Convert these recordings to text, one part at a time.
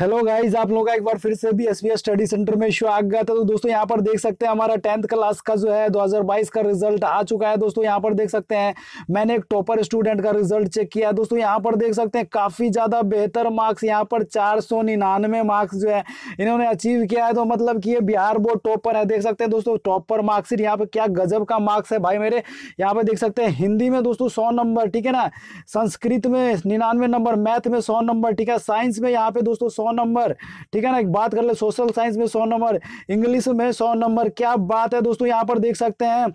hello guys आप लोगों का एक बार फिर से भी एस स्टडी सेंटर में स्वागत है तो दोस्तों यहाँ पर देख सकते हैं हमारा टेंथ क्लास का जो है 2022 का रिजल्ट आ चुका है दोस्तों यहाँ पर देख सकते हैं मैंने एक टॉपर स्टूडेंट का रिजल्ट चेक किया है दोस्तों यहाँ पर देख सकते हैं काफ़ी ज़्यादा बेहतर मार्क्स यहाँ पर चार मार्क्स जो है इन्होंने अचीव किया है तो मतलब कि ये बिहार बोर्ड टॉपर है देख सकते हैं दोस्तों टॉपर मार्क्सिट यहाँ पर क्या गजब का मार्क्स है भाई मेरे यहाँ पर देख सकते हैं हिंदी में दोस्तों सौ नंबर ठीक है ना संस्कृत में निन्यानवे नंबर मैथ में सौ नंबर ठीक है साइंस में यहाँ पे दोस्तों सौ नंबर ठीक है ना बात कर ले सोशल साइंस में सौ नंबर इंग्लिश में सौ नंबर क्या बात है दोस्तों यहाँ पर देख सकते हैं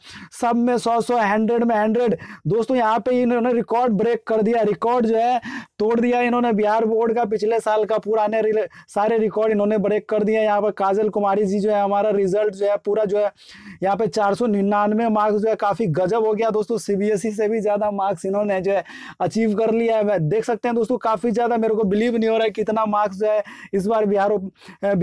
सब में सौ सौ हंड्रेड में हंड्रेड दोस्तों यहाँ पे इन्होंने रिकॉर्ड ब्रेक कर दिया रिकॉर्ड जो है तोड़ दिया इन्होंने बिहार बोर्ड का पिछले साल का पुराने सारे रिकॉर्ड इन्होंने ब्रेक कर दिया यहाँ पर काजल कुमारी जी जो है हमारा रिजल्ट जो है पूरा जो है यहाँ पे चार सौ निन्यानवे मार्क्स जो है काफ़ी गजब हो गया दोस्तों सीबीएसई e से भी ज़्यादा मार्क्स इन्होंने जो है अचीव कर लिया है देख सकते हैं दोस्तों काफ़ी ज़्यादा मेरे को बिलीव नहीं हो रहा है कितना मार्क्स जो है इस बार बिहार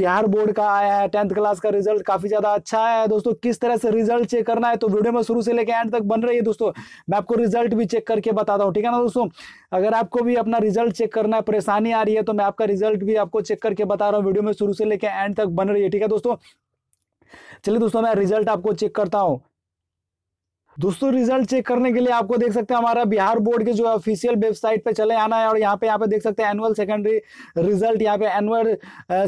बिहार बोर्ड का आया है टेंथ क्लास का रिजल्ट काफ़ी ज़्यादा अच्छा आया है दोस्तों किस तरह से रिजल्ट चेक करना है तो वीडियो में शुरू से लेकर एंड तक बन रही है दोस्तों मैं आपको रिजल्ट भी चेक करके बताता हूँ ठीक है ना दोस्तों अगर आपको भी अपना रिजल्ट चेक करना है परेशानी आ रही है तो मैं आपका रिजल्ट भी आपको चेक करके बता रहा हूँ वीडियो में शुरू से लेकर एंड तक बन रही है ठीक है दोस्तों चलिए दोस्तों मैं रिजल्ट आपको चेक करता हूँ दोस्तों रिजल्ट चेक करने के लिए आपको देख सकते हैं हमारा बिहार बोर्ड के जो ऑफिशियल वेबसाइट पे चले आना है और यहाँ पे यहाँ पे देख सकते हैं एनुअल सेकेंडरी रिजल्ट यहाँ पे annual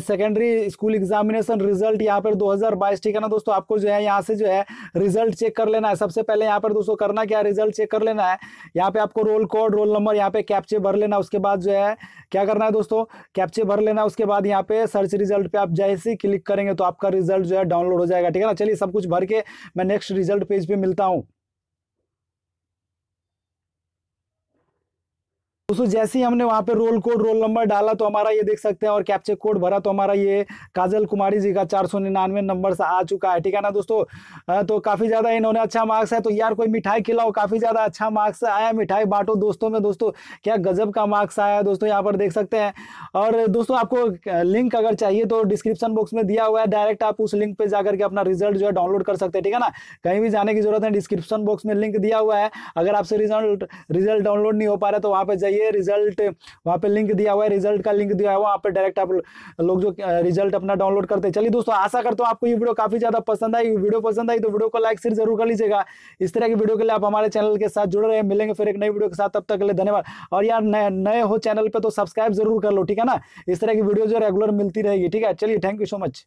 secondary school examination result यहाँ पर 2022 ठीक है ना दोस्तों आपको जो है यहाँ से जो है रिजल्ट चेक कर लेना है सबसे पहले यहाँ पर दोस्तों करना क्या रिजल्ट चेक कर लेना है यहाँ पे आपको रोल कोड रोल नंबर यहाँ पे कैप्चे भर लेना उसके बाद जो है क्या करना है दोस्तों कैप्चे भर लेना उसके बाद यहाँ पे सर्च रिजल्ट पे आप जैसे ही क्लिक करेंगे तो आपका रिजल्ट जो है डाउनलोड हो जाएगा ठीक है ना चलिए सब कुछ भर के मैं नेक्स्ट रिजल्ट पेज पे मिलता हूँ दोस्तों जैसे ही हमने वहाँ पे रोल कोड रोल नंबर डाला तो हमारा ये देख सकते हैं और कैप्चर कोड भरा तो हमारा ये काजल कुमारी जी का चार सौ निन्यानवे नंबर से आ चुका है ठीक है ना दोस्तों तो काफ़ी ज़्यादा इन्होंने अच्छा मार्क्स है तो यार कोई मिठाई खिलाओ काफ़ी ज़्यादा अच्छा मार्क्स आया मिठाई बांटो दोस्तों में दोस्तों क्या गजब का मार्क्स आया दोस्तों यहाँ पर देख सकते हैं और दोस्तों आपको लिंक अगर चाहिए तो डिस्क्रिप्शन बॉक्स में दिया हुआ है डायरेक्ट आप उस लिंक पर जाकर के अपना रिजल्ट जो है डाउनलोड कर सकते हैं ठीक है ना कहीं भी जाने की जरूरत है डिस्क्रिप्शन बॉक्स में लिंक दिया हुआ है अगर आपसे रिजल्ट रिजल्ट डाउनलोड नहीं हो पा रहा तो वहाँ पर जाइए रिजल्ट वहाँ पे लिंक दिया हुआ है रिजल्ट का लिंक दिया हुआ है वहाँ पे डायरेक्ट आप लोग जो रिजल्ट अपना डाउनलोड करते हैं चलिए दोस्तों आशा करता हूँ आपको ये वीडियो काफी ज्यादा पसंद आई वीडियो पसंद आई तो वीडियो को लाइक शेयर जरूर कर लीजिएगा इस तरह की वीडियो के लिए आप हमारे चैनल के साथ जुड़ रहे हैं मिलेंगे फिर एक नई वीडियो के साथ तब तक के लिए धन्यवाद और यार नए हो चैनल पर तो सब्सक्राइब जरूर कर लो ठीक है ना इस तरह की वीडियो जो रेगुलर मिलती रहेगी ठीक है चलिए थैंक यू सो मच